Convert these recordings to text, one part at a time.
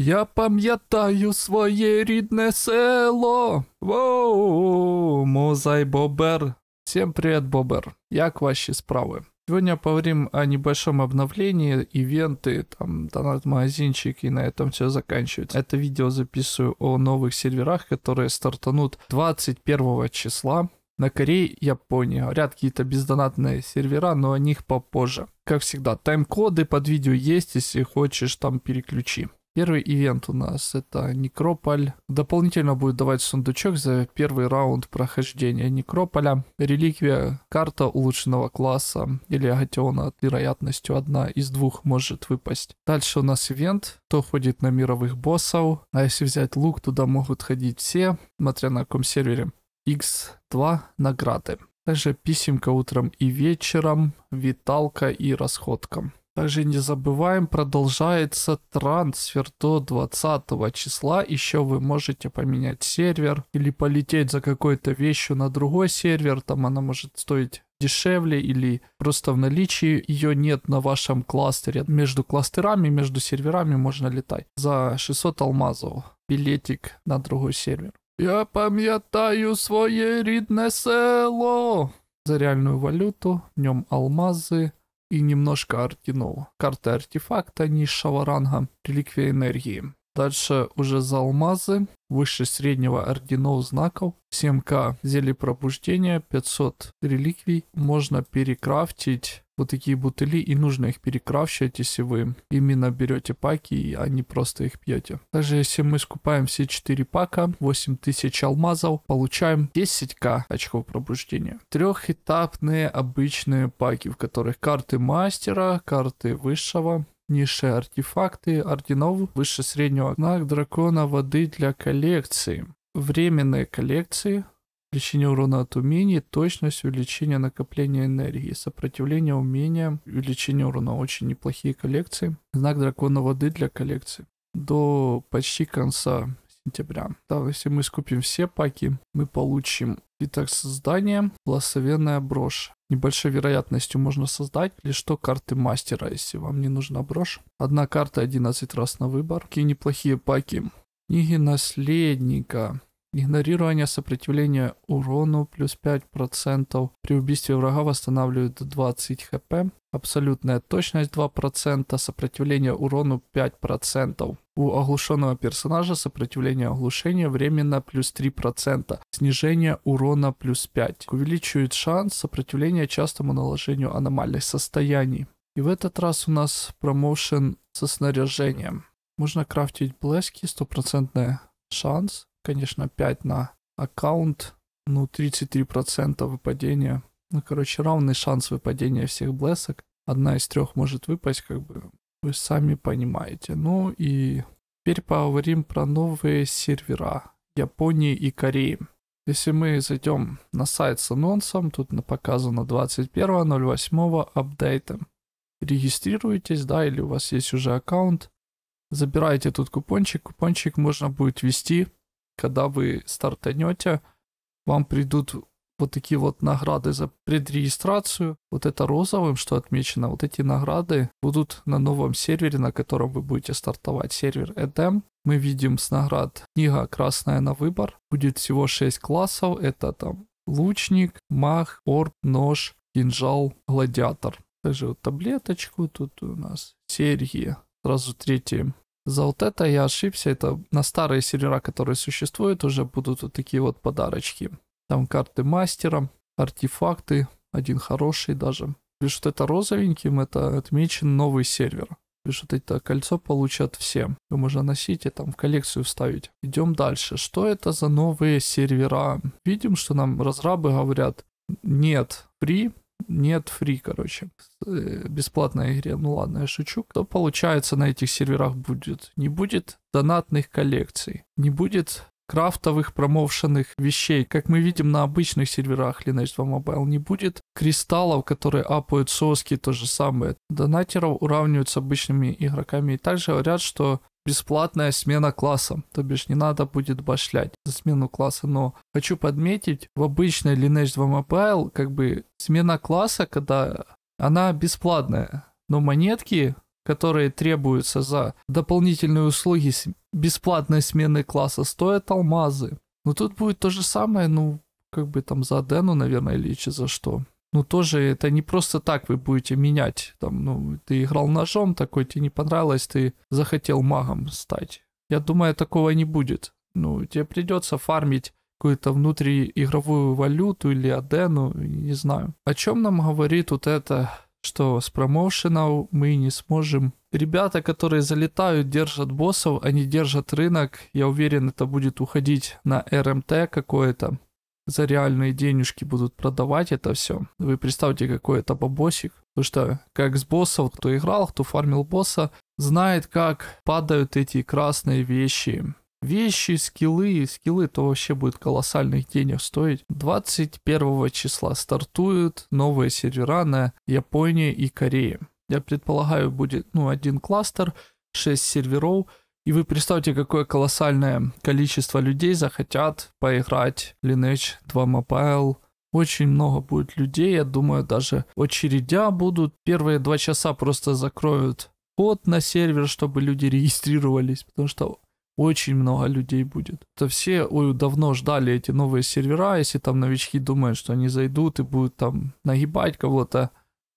Я пам'ятаю своє рідне село. Воу, Музай Бобер. Всем привет, Бобер. Як ваші справи? Сегодня поговорим о небольшом обновлении, ивенты, там, донат-магазинчик, и на этом все заканчивается. Это видео записываю о новых серверах, которые стартанут 21 числа на Корее, Японии. Говорят, какие-то бездонатные сервера, но о них попозже. Как всегда, тайм-коды под видео есть, если хочешь, там переключи. Первый ивент у нас это Некрополь. Дополнительно будет давать сундучок за первый раунд прохождения Некрополя. Реликвия, карта улучшенного класса или Агатиона с вероятностью одна из двух может выпасть. Дальше у нас ивент, кто ходит на мировых боссов. А если взять лук, туда могут ходить все, смотря на каком сервере. X2 награды. Также писемка утром и вечером, виталка и расходка. Также не забываем, продолжается трансфер до 20 числа. Еще вы можете поменять сервер или полететь за какой-то вещью на другой сервер. Там она может стоить дешевле или просто в наличии ее нет на вашем кластере. Между кластерами, между серверами можно летать. За 600 алмазов билетик на другой сервер. Я пам'ятаю своє рідне село. За реальную валюту, в нем алмазы, и немножко арт-дино. Ну, Карты артефакта низшего ранга, реликвия энергии. Дальше уже за алмазы. Выше среднего орденов знаков. 7к зелье пробуждения, 500 реликвий. Можно перекрафтить вот такие бутыли, и нужно их перекрафчивать, если вы именно берете паки, а не просто их пьете. Также если мы скупаем все 4 пака, 8000 алмазов, получаем 10к очков пробуждения. Трехэтапные обычные паки, в которых карты мастера, карты высшего, низшие артефакты орденов выше среднего знак дракона воды для коллекции. Временные коллекции, увеличение урона от умений, точность, увеличение накопления энергии, сопротивление умениям, увеличение урона. Очень неплохие коллекции. Знак дракона воды для коллекции. До почти конца сентября. Да, если мы скупим все паки, мы получим Итак, создание благословенная брошь. Небольшой вероятностью можно создать лишь 100 карты мастера, если вам не нужна брошь. Одна карта 11 раз на выбор. Какие неплохие паки. Книги наследника. Игнорирование сопротивления урону плюс 5%. При убийстве врага восстанавливают 20 хп. Абсолютная точность 2%. Сопротивление урону 5%. У оглушенного персонажа сопротивление оглушения временно плюс 3%. Снижение урона плюс 5%. Увеличивает шанс сопротивления частому наложению аномальных состояний. И в этот раз у нас промоушен со снаряжением. Можно крафтить блески, стопроцентный шанс конечно, 5 на аккаунт. Ну, 33% выпадения. Ну, короче, равный шанс выпадения всех блесок. Одна из трех может выпасть, как бы вы сами понимаете. Ну и теперь поговорим про новые сервера Японии и Кореи. Если мы зайдем на сайт с анонсом, тут показано 21.08 апдейта. Регистрируйтесь, да, или у вас есть уже аккаунт. Забирайте тут купончик. Купончик можно будет ввести когда вы стартанете, вам придут вот такие вот награды за предрегистрацию. Вот это розовым, что отмечено, вот эти награды будут на новом сервере, на котором вы будете стартовать. Сервер Edem. Мы видим с наград книга «Красная на выбор». Будет всего 6 классов. Это там лучник, мах, орб, нож, кинжал, гладиатор. Также вот таблеточку. Тут у нас серьги. Сразу третий за вот это я ошибся. Это на старые сервера, которые существуют, уже будут вот такие вот подарочки. Там карты мастера, артефакты, один хороший даже. Лишь вот это розовеньким, это отмечен новый сервер. Лишь вот это кольцо получат все. Его можно носить и там в коллекцию вставить. Идем дальше. Что это за новые сервера? Видим, что нам разрабы говорят, нет, при нет фри, короче, э, бесплатной игре. Ну ладно, я шучу. То получается на этих серверах будет? Не будет донатных коллекций, не будет крафтовых промоушенных вещей, как мы видим на обычных серверах Lineage 2 Mobile, не будет кристаллов, которые апают соски, то же самое. Донатеров уравнивают с обычными игроками. И также говорят, что бесплатная смена класса, то бишь не надо будет башлять за смену класса, но хочу подметить, в обычной Lineage 2 Mobile как бы смена класса, когда она бесплатная, но монетки, которые требуются за дополнительные услуги бесплатной смены класса, стоят алмазы. Но тут будет то же самое, ну, как бы там за Дену, наверное, или за что ну, тоже это не просто так вы будете менять. Там, ну, ты играл ножом такой, тебе не понравилось, ты захотел магом стать. Я думаю, такого не будет. Ну, тебе придется фармить какую-то внутриигровую валюту или адену, не знаю. О чем нам говорит вот это, что с промоушенов мы не сможем ребята, которые залетают, держат боссов, они держат рынок. Я уверен, это будет уходить на РМТ эм какое-то за реальные денежки будут продавать это все. Вы представьте, какой это бабосик. Потому что как с боссов, кто играл, кто фармил босса, знает, как падают эти красные вещи. Вещи, скиллы, скиллы то вообще будет колоссальных денег стоить. 21 числа стартуют новые сервера на Японии и Корее. Я предполагаю, будет ну, один кластер, 6 серверов – и вы представьте, какое колоссальное количество людей захотят поиграть Lineage 2 Mobile. Очень много будет людей, я думаю, даже очередя будут. Первые два часа просто закроют вход на сервер, чтобы люди регистрировались, потому что очень много людей будет. То все ой, давно ждали эти новые сервера, если там новички думают, что они зайдут и будут там нагибать кого-то.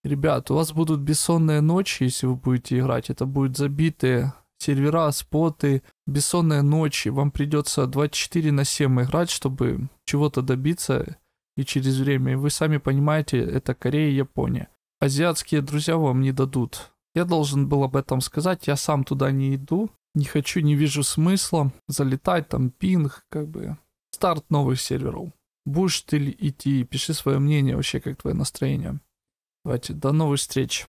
Ребят, у вас будут бессонные ночи, если вы будете играть. Это будут забитые сервера, споты, бессонные ночи. Вам придется 24 на 7 играть, чтобы чего-то добиться и через время. И вы сами понимаете, это Корея и Япония. Азиатские друзья вам не дадут. Я должен был об этом сказать, я сам туда не иду. Не хочу, не вижу смысла залетать, там пинг, как бы. Старт новых серверов. Будешь ты идти, пиши свое мнение вообще, как твое настроение. Давайте, до новых встреч.